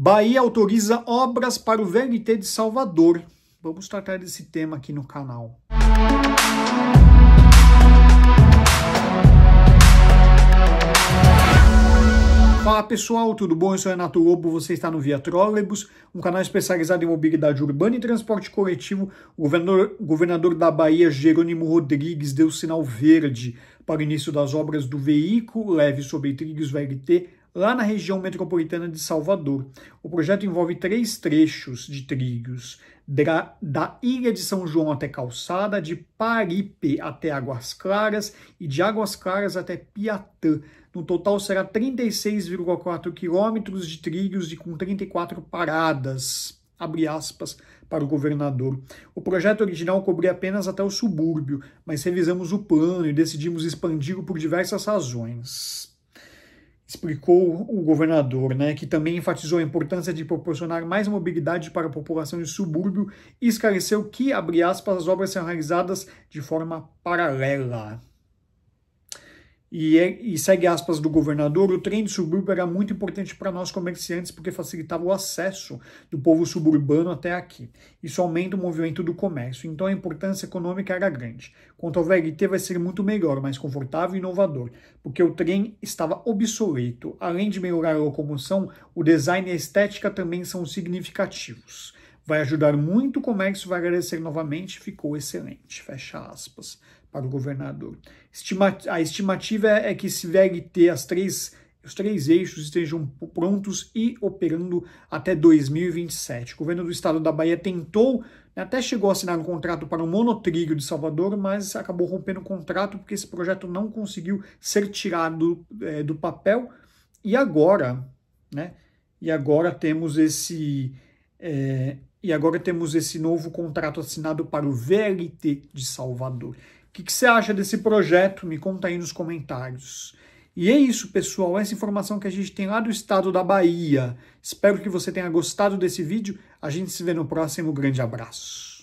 Bahia autoriza obras para o VLT de Salvador. Vamos tratar desse tema aqui no canal. Fala pessoal, tudo bom? Eu sou Renato Lobo, você está no Via Trolleybus, um canal especializado em mobilidade urbana e transporte coletivo. O governador, governador da Bahia, Jerônimo Rodrigues, deu sinal verde para o início das obras do veículo leve sobre trilhos VLT lá na região metropolitana de Salvador. O projeto envolve três trechos de trilhos, da Ilha de São João até Calçada, de Paripe até Águas Claras e de Águas Claras até Piatã. No total será 36,4 quilômetros de trilhos e com 34 paradas, abre aspas, para o governador. O projeto original cobria apenas até o subúrbio, mas revisamos o plano e decidimos expandi-lo por diversas razões explicou o governador, né, que também enfatizou a importância de proporcionar mais mobilidade para a população de subúrbio e esclareceu que, abre aspas, as obras serão realizadas de forma paralela. E, é, e, segue aspas do governador, o trem de subúrbio era muito importante para nós comerciantes porque facilitava o acesso do povo suburbano até aqui. Isso aumenta o movimento do comércio, então a importância econômica era grande. Quanto ao VRT, vai ser muito melhor, mais confortável e inovador, porque o trem estava obsoleto. Além de melhorar a locomoção, o design e a estética também são significativos vai ajudar muito, o comércio, vai agradecer novamente? Ficou excelente, fecha aspas, para o governador. a estimativa é que se ter as três, os três eixos estejam prontos e operando até 2027. O governo do estado da Bahia tentou, né, até chegou a assinar um contrato para o um monotrilho de Salvador, mas acabou rompendo o contrato porque esse projeto não conseguiu ser tirado é, do papel. E agora, né? E agora temos esse... É, e agora temos esse novo contrato assinado para o VLT de Salvador. O que, que você acha desse projeto? Me conta aí nos comentários. E é isso, pessoal. Essa informação que a gente tem lá do estado da Bahia. Espero que você tenha gostado desse vídeo. A gente se vê no próximo. Grande abraço.